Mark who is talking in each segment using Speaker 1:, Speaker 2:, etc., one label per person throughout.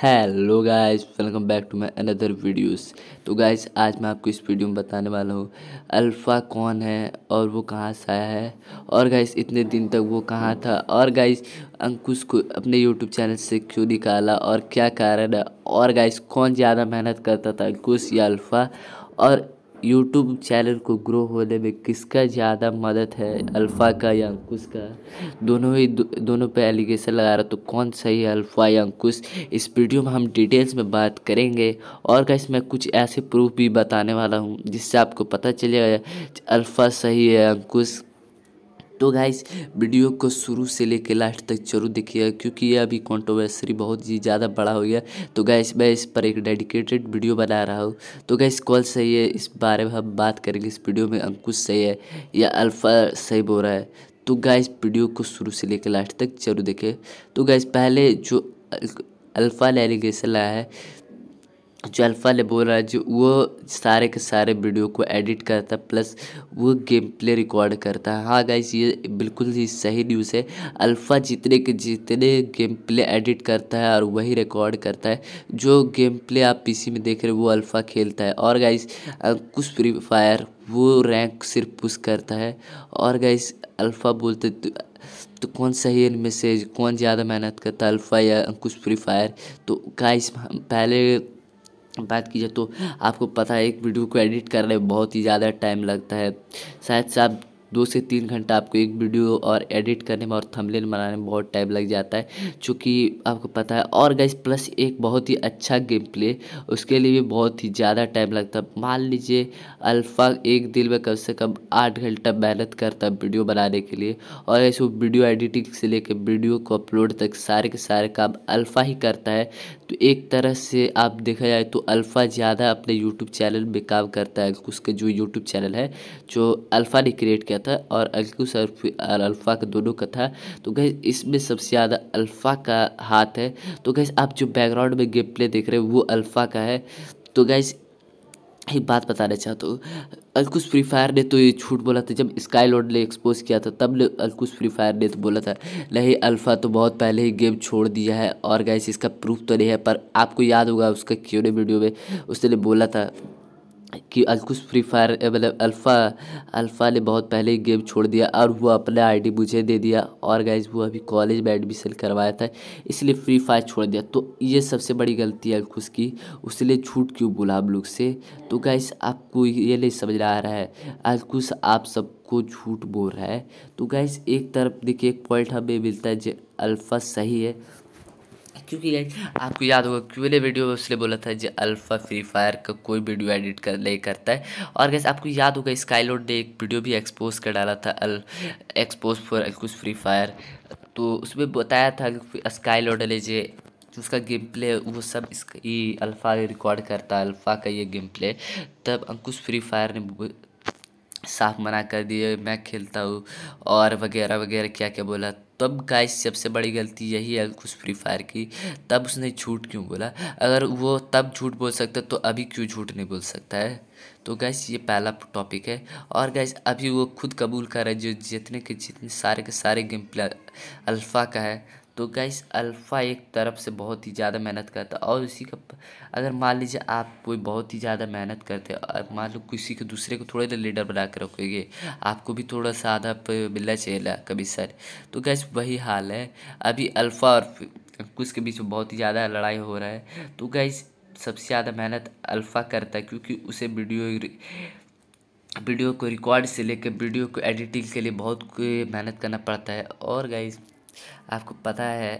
Speaker 1: hello guys welcome back to my another videos तो guys आज मैं आपको इस वीडियो में बताने वाला हूँ अल्फ़ा कौन है और वो कहाँ से आया है और गाइस इतने दिन तक वो कहाँ था और गाइस अंकुश को अपने यूट्यूब चैनल से क्यों निकाला और क्या कारण है और गाइस कौन ज़्यादा मेहनत करता था अंकुश या अल्फ़ा और यूट्यूब चैनल को ग्रो होने में किसका ज़्यादा मदद है अल्फ़ा का या अंकुश का दोनों ही दो, दोनों पे एलिगेशन लगा रहा तो कौन सही है अल्फ़ा या अंकुश इस वीडियो में हम डिटेल्स में बात करेंगे और कैसे मैं कुछ ऐसे प्रूफ भी बताने वाला हूँ जिससे आपको पता चलेगा अल्फ़ा सही है अंकुश तो गाइस वीडियो को शुरू से लेकर लास्ट तक जरूर देखिएगा क्योंकि ये अभी कॉन्ट्रोवर्सरी बहुत ही ज़्यादा बड़ा हो गया तो गाइस मैं इस पर एक डेडिकेटेड वीडियो बना रहा हूँ तो गैस कॉल सही है इस बारे में हम बात करेंगे इस वीडियो में अंकुश सही है या अल्फ़ा सही बोल रहा है तो गाइस वीडियो को शुरू से लेकर लास्ट तक जरूर देखें तो गैस पहले जो अल्फ़ा एलिगेशन आया है जो अल्फ़ा ले बोल रहा है जो वो सारे के सारे वीडियो को एडिट करता है प्लस वो गेम प्ले रिकॉर्ड करता है हाँ गाइस ये बिल्कुल ही सही न्यूज़ है अल्फ़ा जितने के जितने गेम प्ले एडिट करता है और वही रिकॉर्ड करता है जो गेम प्ले आप पीसी में देख रहे हो वो अल्फ़ा खेलता है और गाइस कुछ फ्री फायर वो रैंक सिर्फ पुश करता है और गाइस अल्फ़ा बोलते तो, तो कौन सही है इनमें से कौन ज़्यादा मेहनत करता है अल्फ़ा या कुछ फ्री फायर तो गाइस पहले बात की जाए तो आपको पता है एक वीडियो को एडिट करने में बहुत ही ज़्यादा टाइम लगता है शायद से आप दो से तीन घंटा आपको एक वीडियो और एडिट करने में और थंबनेल बनाने में बहुत टाइम लग जाता है चूँकि आपको पता है और गाइस प्लस एक बहुत ही अच्छा गेम प्ले उसके लिए भी बहुत ही ज़्यादा टाइम लगता है मान लीजिए अल्फ़ा एक दिन में कम से कम आठ घंटा मेहनत करता है वीडियो बनाने के लिए और ऐसे वीडियो एडिटिंग से लेकर वीडियो को अपलोड तक सारे के सारे काम अल्फ़ा ही करता है तो एक तरह से आप देखा जाए तो अल्फ़ा ज़्यादा अपने यूट्यूब चैनल में काम करता है उसके जो यूट्यूब चैनल है जो अल्फ़ा ने क्रिएट किया कथा और अल्कूस और अल्फ़ा का दोनों कथा तो गैस इसमें सबसे ज़्यादा अल्फ़ा का हाथ है तो गैस आप जो बैकग्राउंड में गेम प्ले देख रहे हैं वो अल्फ़ा का है तो गैस एक बात बताना चाहता हूँ अलकुश फ्री फायर ने तो ये छूट बोला था जब स्काई लॉर्ड ने एक्सपोज किया था तब ने अलकुश फ्री फायर ने तो बोला था नहीं अल्फ़ा तो बहुत पहले ही गेम छोड़ दिया है और गैस इसका प्रूफ तो नहीं है पर आपको याद होगा उसका क्यों वीडियो में उसने बोला था कि अलकुश फ्री फायर मतलब अल्फ़ा अल्फ़ा ने बहुत पहले ही गेम छोड़ दिया और वो अपना आईडी मुझे दे दिया और गाइज वो अभी कॉलेज में एडमिशन करवाया था इसलिए फ्री फायर छोड़ दिया तो ये सबसे बड़ी गलती है अलकुश की उसने झूठ क्यों बोला हम लोग से तो गाइज आपको ये नहीं समझ आ रहा है अलकुश आप सबको झूठ बोल रहा है तो गाइज एक तरफ देखिए एक पॉइंट हमें मिलता है जो अल्फ़ा सही है क्योंकि गाइज आपको याद होगा क्यों वाले वीडियो में उसने बोला था जो अल्फ़ा फ्री फायर का कोई वीडियो एडिट कर नहीं करता है और गैस आपको याद होगा स्काईलोड ने एक वीडियो भी एक्सपोज कर डाला था अल एक्सपोज फॉर अलकुश फ्री फायर तो उसमें बताया था कि स्काईलोड ने जो उसका गेम प्ले वो सब इसकी अल्फ़ा रिकॉर्ड करता है अल्फ़ा का ये गेम प्ले तब अंकुश फ्री फायर ने साफ मना कर दिए मैं खेलता हूँ और वगैरह वगैरह क्या क्या बोला तब गाइस सबसे बड़ी गलती यही है कुछ फ्री फायर की तब उसने झूठ क्यों बोला अगर वो तब झूठ बोल सकता तो अभी क्यों झूठ नहीं बोल सकता है तो गैस ये पहला टॉपिक है और गैस अभी वो खुद कबूल कर रहा है जो जितने के जितने सारे के सारे गेम प्ले अल्फ़ा का है तो गैस अल्फ़ा एक तरफ से बहुत ही ज़्यादा मेहनत करता है और उसी का अगर मान लीजिए आप कोई बहुत ही ज़्यादा मेहनत करते हो मान लो किसी के दूसरे को थोड़े लीडर तो बना कर रखोगे आपको भी थोड़ा सा आधा मिलना चाहिए कभी सर तो गैस वही हाल है अभी अल्फ़ा और कुछ के बीच में बहुत ही ज़्यादा लड़ाई हो रहा है तो गैस सबसे ज़्यादा मेहनत अल्फ़ा करता है क्योंकि उसे वीडियो वीडियो को रिकॉर्ड से लेकर वीडियो को एडिटिंग के लिए बहुत मेहनत करना पड़ता है और गैस आपको पता है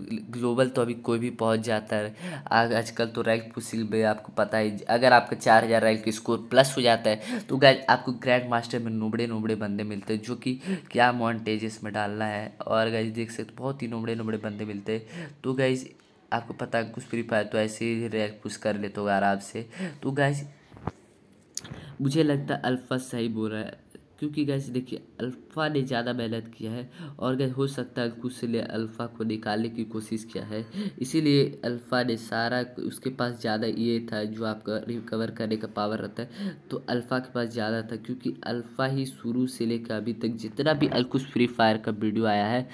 Speaker 1: ग्लोबल तो अभी कोई भी पहुंच जाता है आजकल तो रैंक पुसिल में आपको पता है अगर आपका चार हज़ार रैंक स्कोर प्लस हो जाता है तो गैज आपको ग्रैंड मास्टर में नुबड़े नुबड़े बंदे मिलते हैं जो कि क्या मॉन्टेजेस में डालना है और गाइज देख सकते बहुत ही नोबड़े नोबड़े बंदे मिलते हैं तो गैज आपको पता है कुछ फ्री फायर तो ऐसे ही रैंक पुश कर लेते होगा आराम से तो गैज मुझे लगता है अल्फा सही बोल रहा है क्योंकि गैस देखिए अल्फ़ा ने ज़्यादा मेहनत किया है और गैस हो सकता है कुछ ने अल्फ़ा को निकालने की कोशिश किया है इसीलिए अल्फ़ा ने सारा उसके पास ज़्यादा ये था जो आपका रिकवर करने का पावर रहता है तो अल्फ़ा के पास ज़्यादा था क्योंकि अल्फ़ा ही शुरू से लेकर अभी तक जितना भी अलकुश फ्री फायर का वीडियो आया है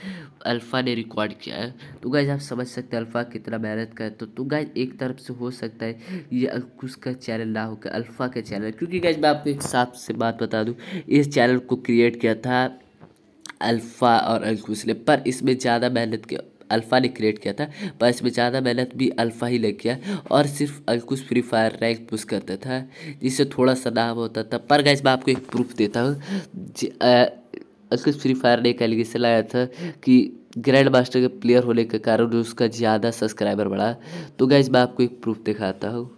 Speaker 1: अल्फ़ा ने रिकॉर्ड किया है तो गैज आप समझ सकते हैं अल्फ़ा कितना मेहनत का तो, तो गैज एक तरफ से हो सकता है ये अलकुश का चैनल ना होकर अल्फ़ा का चैनल क्योंकि गैज मैं आपको एक साफ से बात बता दूँ इस चैनल को क्रिएट किया था अल्फ़ा और अल्कुसले पर इसमें ज़्यादा मेहनत के अल्फ़ा ने क्रिएट किया था पर इसमें ज़्यादा मेहनत भी अल्फ़ा ही लग गया और सिर्फ अल्कुस फ्री फायर रैंक पुश करता था जिससे थोड़ा सा नाम होता था पर गैस मैं आपको एक प्रूफ देता हूँ अल्कुस फ्री फायर ने एक एलिगेशन लाया था कि ग्रैंड मास्टर के प्लेयर होने के कारण उसका ज़्यादा सब्सक्राइबर बढ़ा तो गैस मैं आपको एक प्रूफ दिखाता हूँ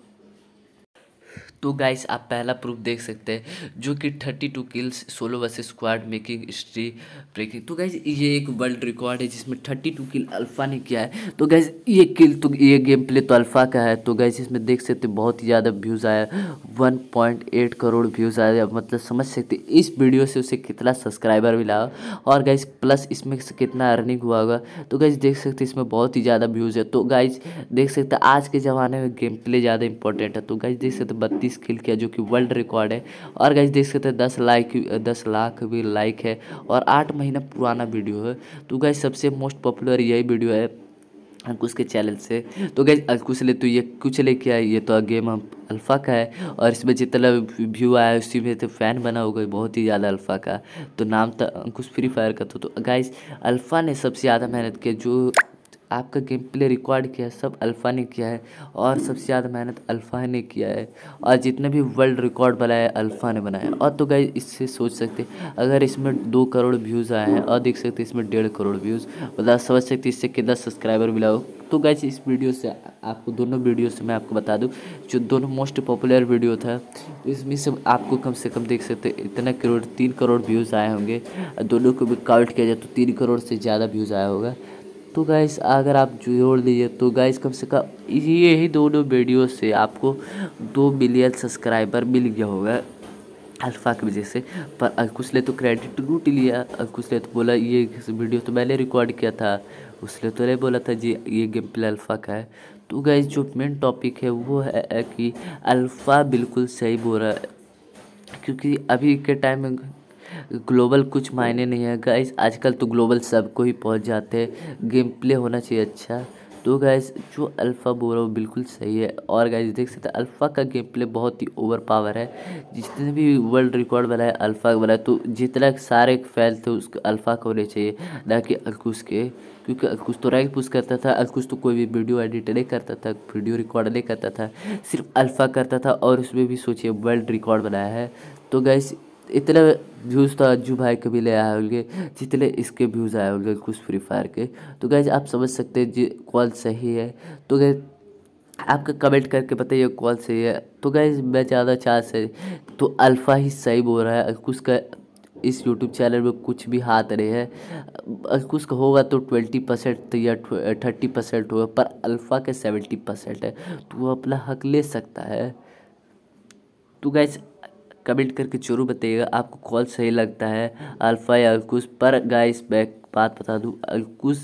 Speaker 1: तो गाइस आप पहला प्रूफ देख सकते हैं जो कि thirty two kills solo versus squad making history breaking तो गाइज ये एक वर्ल्ड रिकॉर्ड है जिसमें थर्टी टू किल अल्फ़ा ने किया है तो गाइज ये किल तो ये गेम प्ले तो अल्फ़ा का है तो गाइज इसमें देख सकते बहुत ही ज़्यादा व्यूज़ आया one point eight crore views आया मतलब समझ सकते इस वीडियो से उसे कितना सब्सक्राइबर मिला और गाइज प्लस इसमें कितना अर्निंग हुआ होगा तो गाइज देख सकते इसमें बहुत ही ज़्यादा व्यूज़ है तो गाइज देख सकते आज के ज़माने में गेम प्ले ज़्यादा इंपॉर्टेंट है तो गाइज देख सकते बत्तीस स्किल किया जो कि वर्ल्ड रिकॉर्ड है और गाइज देख सकते हैं दस लाइक दस लाख भी लाइक है और आठ महीना पुराना वीडियो है तो गाइज सबसे मोस्ट पॉपुलर यही वीडियो है अंकुश के चैनल से तो गैस अंकुश ले तो ये कुछ लेके आए ये तो गेम अल्फ़ा का है और इसमें जितना व्यू आया उसी में तो फ़ैन बना होगा बहुत ही ज़्यादा अल्फ़ा का तो नाम तो अंकुश फ्री फायर का तो, तो गैस अल्फ़ा ने सबसे ज़्यादा मेहनत किया जो आपका गेम प्ले रिकॉर्ड किया है सब अल्फ़ा ने किया है और सबसे ज़्यादा मेहनत अल्फ़ा ने किया है और जितने भी वर्ल्ड रिकॉर्ड बनाया है अल्फ़ा ने बनाया और तो गई इससे सोच सकते अगर इसमें दो करोड़ व्यूज़ आए हैं और देख सकते इसमें डेढ़ करोड़ व्यूज़ मतलब समझ सकते इससे कितना सब्सक्राइबर मिला हो तो गैस इस वीडियो से आपको दोनों वीडियो से मैं आपको बता दूं जो दोनों मोस्ट पॉपुलर वीडियो था इसमें से आपको कम से कम देख सकते इतना करोड़ तीन करोड़ व्यूज़ आए होंगे दोनों को भी काउंट किया जाए तो तीन करोड़ से ज़्यादा व्यूज़ आया होगा तो गाइस अगर आप जोड़ लीजिए तो गाइस कम से कम ये ही दोनों वीडियो से आपको दो मिलियन सब्सक्राइबर मिल गया होगा अल्फ़ा की वजह से पर कुछ ने तो क्रेडिट लूट लिया कुछ ने तो बोला ये वीडियो तो मैंने रिकॉर्ड किया था उसने तो नहीं बोला था जी ये गेम प्ले अल्फ़ा का है तो गाइज जो मेन टॉपिक है वो है कि अल्फ़ा बिल्कुल सही बोल रहा है क्योंकि अभी के टाइम में ग्लोबल कुछ मायने नहीं है गाइस आजकल तो ग्लोबल सबको ही पहुंच जाते हैं गेम प्ले होना चाहिए अच्छा तो गैस जो अल्फ़ा बोल रहा हूँ बिल्कुल सही है और गैस देख सकते हैं अल्फ़ा का गेम प्ले बहुत ही ओवर पावर है जितने भी वर्ल्ड रिकॉर्ड बनाए अल्फ़ा का बनाए तो जितना सारे फैल थे उसके अल्फ़ा के होने चाहिए ना कि अलकुश के क्योंकि अलकुश तो रैंक पुश करता था अलकुश तो कोई भी वीडियो एडिट नहीं करता था वीडियो रिकॉर्ड नहीं करता था सिर्फ अल्फ़ा करता था और उसमें भी सोचिए वर्ल्ड रिकॉर्ड बनाया है तो गैस इतने व्यूज़ तो अज्जू भाई के भी ले आए होंगे जितने इसके व्यूज़ आए होंगे कुछ फ्री फायर के तो गैज आप समझ सकते हैं जी कॉल सही है तो गैज आपका कमेंट करके बताइए कॉल सही है तो गैज मैं ज़्यादा चांस है तो अल्फ़ा ही सही बोल रहा है कुछ का इस यूट्यूब चैनल में कुछ भी हाथ नहीं है कुछ का होगा तो ट्वेंटी परसेंट तो या थर्टी परसेंट होगा पर अल्फ़ा के सेवेंटी परसेंट है तो वो अपना हक ले सकता है तो गैस कमेंट करके जरूर बताइएगा आपको कौन सही लगता है अल्फ़ा या अलकुश पर गाइस मैं बात बता दूँ अलकुश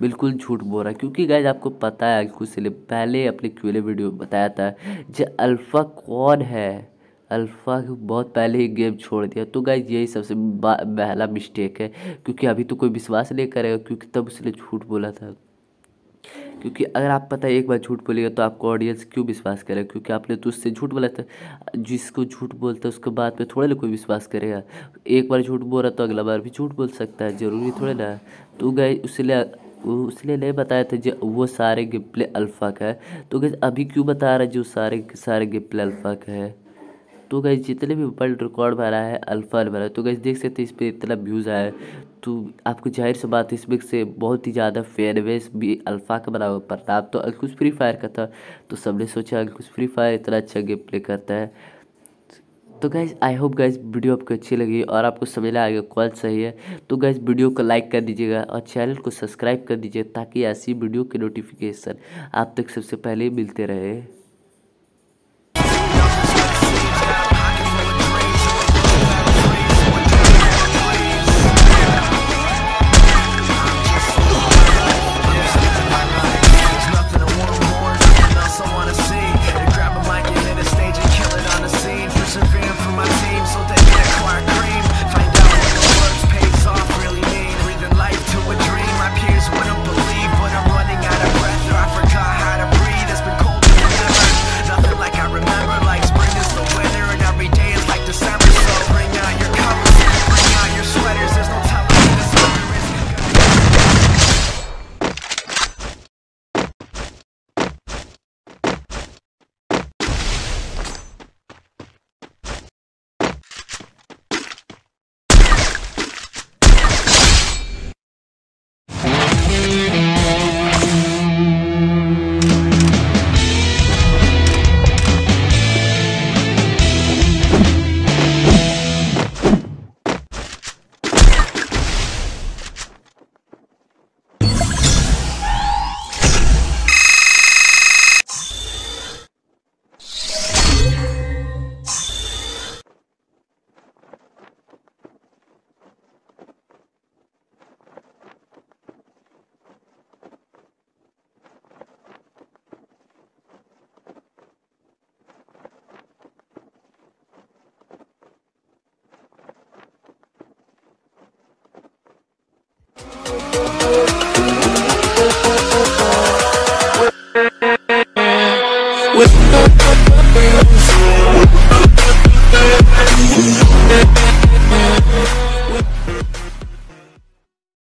Speaker 1: बिल्कुल झूठ बोल रहा है क्योंकि गाइज आपको पता है अंकुश से पहले अपने क्यूले वीडियो में बताया था जो अल्फ़ा कौन है अल्फ़ा बहुत पहले ही गेम छोड़ दिया तो गाइज यही सबसे पहला मिस्टेक है क्योंकि अभी तो कोई विश्वास नहीं करेगा क्योंकि तब उसने झूठ बोला था क्योंकि अगर आप पता है एक बार झूठ बोलेगा तो आपको ऑडियंस क्यों विश्वास करेगा क्योंकि आपने तो उससे झूठ बोला था जिसको झूठ बोलता है उसको बाद पे थोड़े ना कोई विश्वास करेगा एक बार झूठ बोल रहा तो अगला बार भी झूठ बोल सकता है ज़रूरी थोड़े ना तो गए उसलिए उसने नहीं बताया था जो वो सारे गिप्ले अल्फ़ा का है तो गैस अभी क्यों बता रहा है जो सारे सारे गिप्ले अल्फ़ा का है तो गई जितने भी वर्ल्ड रिकॉर्ड भरा है अल्फा ने भरा है तो गई देख सकते इस पर इतना व्यूज़ आया तो आपको जाहिर सी बात इस बिग से बहुत ही ज़्यादा फेयरवेस भी अल्फ़ा का बना हुआ प्रताप तो अंकुश फ्री फायर का था तो सबने सोचा अंकुश फ्री फायर इतना अच्छा गेम प्ले करता है तो guys I hope guys video आपको अच्छी लगी और आपको समझ आएगा कॉल सही है तो गैस वीडियो को लाइक कर दीजिएगा और चैनल को सब्सक्राइब कर दीजिए ताकि ऐसी वीडियो के नोटिफिकेशन आप तक सबसे पहले मिलते रहे